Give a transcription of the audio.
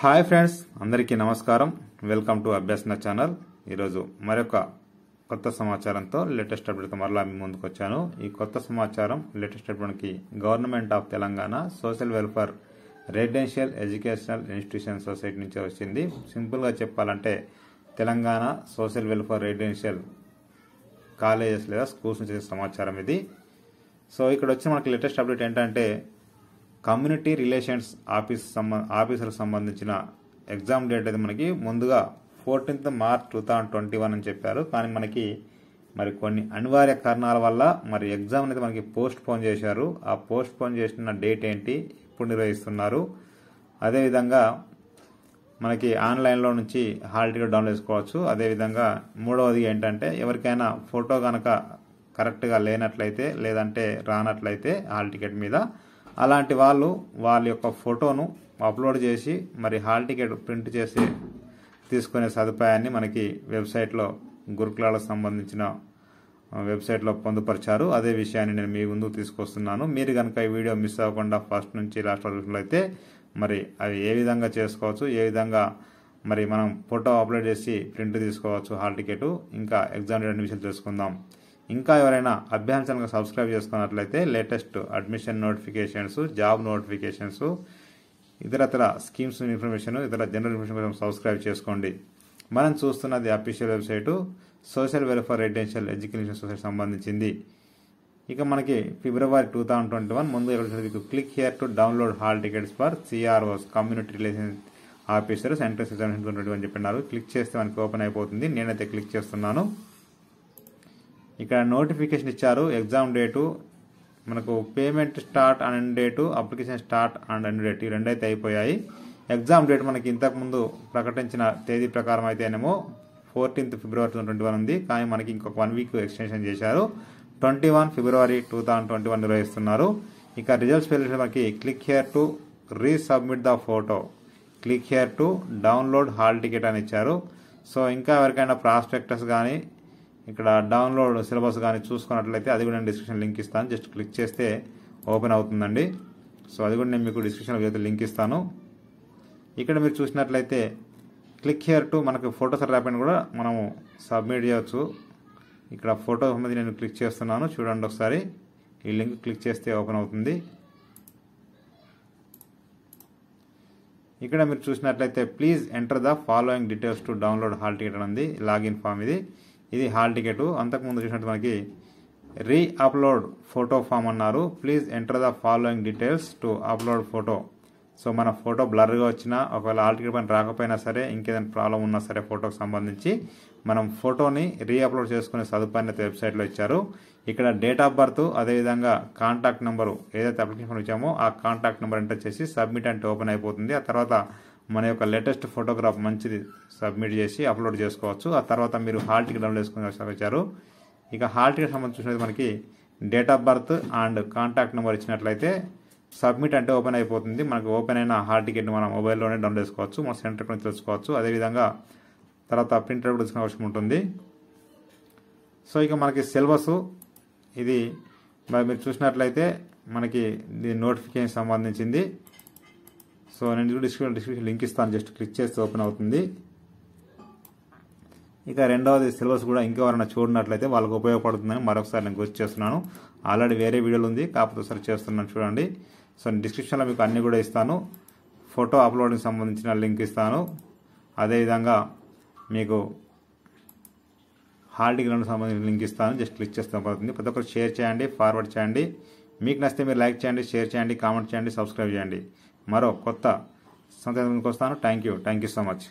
hi friends అందరికీ నమస్కారం welcome to అభ్యాసన channel ఈరోజు మరొక కొత్త సమాచారంతో లేటెస్ట్ అప్డేట్ మరలా మీ ముందుకు వచ్చాను ఈ కొత్త సమాచారం లేటెస్ట్ అప్డేట్కి government of Telangana social welfare residential educational institution society నుంచి వచ్చింది సింపుల్గా చెప్పాలంటే Telangana social welfare residential colleges లేదా స్కూల్స్ నుంచి సమాచారం ఇది సో ఇక్కడ వచ్చిన మనకి లేటెస్ట్ అప్డేట్ ఏంటంటే కమ్యూనిటీ రిలేషన్స్ ఆఫీస్ సంబంధ ఆఫీసర్కి సంబంధించిన ఎగ్జామ్ డేట్ అయితే మనకి ముందుగా fourteenth March two thousand twenty one అని చెప్పారు కానీ మనకి మరి కొన్ని అనివార్య కారణాల వల్ల మరి ఎగ్జామ్ అనేది మనకి పోస్ట్ పోన్ చేశారు ఆ పోస్ట్ పోన్ చేసిన డేట్ ఏంటి ఇప్పుడు నిర్వహిస్తున్నారు అదేవిధంగా మనకి ఆన్లైన్లో నుంచి హాల్ టికెట్ డౌన్లోడ్ చేసుకోవచ్చు అదేవిధంగా మూడవది ఏంటంటే ఎవరికైనా ఫోటో కనుక కరెక్ట్గా లేనట్లయితే లేదంటే రానట్లయితే హాల్ టికెట్ మీద అలాంటి వాళ్ళు వాళ్ళ యొక్క ఫోటోను అప్లోడ్ చేసి మరి హాల్ టికెట్ ప్రింట్ చేసి తీసుకునే సదుపాయాన్ని మనకి వెబ్సైట్లో గురుకులాలకు సంబంధించిన వెబ్సైట్లో పొందుపరిచారు అదే విషయాన్ని నేను మీ ముందుకు తీసుకొస్తున్నాను మీరు కనుక ఈ వీడియో మిస్ అవ్వకుండా ఫస్ట్ నుంచి లాస్ట్ అయితే మరి అవి ఏ విధంగా చేసుకోవచ్చు ఏ విధంగా మరి మనం ఫోటో అప్లోడ్ చేసి ప్రింట్ తీసుకోవచ్చు హాల్ టికెట్ ఇంకా ఎగ్జామ్ అడ్మిషన్ తెలుసుకుందాం ఇంకా ఎవరైనా అభ్యాసనగా సబ్స్క్రైబ్ చేసుకున్నట్లయితే latest admission notifications job notifications ఇతరతర స్కీమ్స్ ఇన్ఫర్మేషన్ ఇతర జనరల్ ఇన్ఫర్మేషన్ కోసం సబ్స్క్రైబ్ చేసుకోండి మనం చూస్తున్నది official website social welfare residential education society సంబంధించింది ఇక మనకి February two thousand twenty one ముందు ఎక్కడ click here to download hall tickets for CROs community relation officer central examination twenty అని చెప్పినారు క్లిక్ చేస్తే మనకి ఓపెన్ అయిపోతుంది నేనైతే క్లిక్ చేస్తున్నాను ఇక్కడ నోటిఫికేషన్ ఇచ్చారు ఎగ్జామ్ డేటు మనకు payment start and end date application start and end date ఈ రెండైతే అయిపోయాయి ఎగ్జామ్ డేట్ మనకి ఇంతకుముందు ప్రకటించిన తేదీ ప్రకారం అయితేనేమో fourteenth February two twenty one ఉంది కానీ మనకి ఇంకొక వన్ వీక్ ఎక్స్టెన్షన్ చేశారు twenty one February two thousand twenty one నిర్వహిస్తున్నారు ఇక రిజల్ట్స్ పేరు మనకి click here to resubmit the photo click here to download hall ticket అని ఇచ్చారు సో ఇంకా ఎవరికైనా ప్రాస్పెక్టస్ కానీ ఇక్కడ డౌన్లోడ్ సిలబస్ కానీ చూసుకున్నట్లయితే అది కూడా నేను డిస్క్రిప్షన్ లింక్ ఇస్తాను జస్ట్ క్లిక్ చేస్తే ఓపెన్ అవుతుందండి సో అది కూడా నేను మీకు డిస్క్రిప్షన్లో అయితే లింక్ ఇస్తాను ఇక్కడ మీరు చూసినట్లయితే క్లిక్ హియర్ టు మనకు ఫోటోస్ ర్యాప్ని కూడా మనము సబ్మిట్ చేయవచ్చు ఇక్కడ ఫోటో మీద నేను క్లిక్ చేస్తున్నాను చూడండి ఒకసారి ఈ లింక్ క్లిక్ చేస్తే ఓపెన్ అవుతుంది ఇక్కడ మీరు చూసినట్లయితే please enter the following details to download hall ticket అని ఉంది లాగిన్ ఫామ్ ఇది ఇది హాల్ టికెట్ అంతకుముందు చూసినట్టు మనకి రీ అప్లోడ్ ఫోటో ఫామ్ అన్నారు please enter the following details to upload photo so మన ఫోటో బ్లర్గా వచ్చినా ఒకవేళ హాల్ టికెట్ పని రాకపోయినా సరే ఇంకేదైనా ప్రాబ్లం ఉన్నా సరే ఫోటోకి సంబంధించి మనం ఫోటోని రీ అప్లోడ్ చేసుకునే అయితే వెబ్సైట్లో ఇచ్చారు ఇక్కడ డేట్ ఆఫ్ బర్త్ అదేవిధంగా కాంటాక్ట్ నెంబరు ఏదైతే అప్లికేషన్ ఇచ్చామో ఆ కాంటాక్ట్ నెంబర్ ఎంటర్ చేసి సబ్మిట్ అంటే ఓపెన్ అయిపోతుంది ఆ తర్వాత మన యొక్క లేటెస్ట్ ఫోటోగ్రాఫ్ మంచిది సబ్మిట్ చేసి అప్లోడ్ చేసుకోవచ్చు ఆ తర్వాత మీరు హాల్ టికెట్ డౌన్లోడ్ చేసుకుని వచ్చారు ఇక హాల్ టికెట్ సంబంధించినది మనకి date of birth and contact number ఇచ్చినట్లయితే సబ్మిట్ అంటే ఓపెన్ అయిపోతుంది మనకు ఓపెన్ అయిన హాల్ టికెట్ని మనం మొబైల్లోనే డౌన్లోడ్ చేసుకోవచ్చు మన సెంటర్ కూడా తెలుసుకోవచ్చు అదేవిధంగా తర్వాత ప్రింటర్ కూడా తీసుకునే అవసరం ఉంటుంది సో ఇక మనకి సిలబస్ ఇది మరి మీరు చూసినట్లయితే మనకి దీని నోటిఫికేషన్ సంబంధించింది సో నేను డిస్క్రిప్షన్ డిస్క్రిప్షన్ లింక్ ఇస్తాను జస్ట్ క్లిక్ చేస్తే ఓపెన్ అవుతుంది ఇక రెండవది సిలబస్ కూడా ఇంకెవరైనా చూడనట్లయితే వాళ్ళకి ఉపయోగపడుతుందని మరొకసారి నేను గుర్తు చేస్తున్నాను ఆల్రెడీ వేరే వీడియోలు ఉంది కాకపోతే ఒకసారి చేస్తున్నాను చూడండి సో డిస్క్రిప్షన్లో మీకు అన్నీ కూడా ఇస్తాను ఫోటో అప్లోడింగ్ సంబంధించిన లింక్ ఇస్తాను అదేవిధంగా మీకు హాల్ సంబంధించిన లింక్ ఇస్తాను జస్ట్ క్లిక్ చేస్తే పడుతుంది ప్రతి ఒక్కరు షేర్ చేయండి ఫార్వర్డ్ చేయండి మీకు నచ్చితే మీరు లైక్ చేయండి షేర్ చేయండి కామెంట్ చేయండి సబ్స్క్రైబ్ చేయండి మరో కొత్త సందేశంకి వస్తాను thank you thank you so much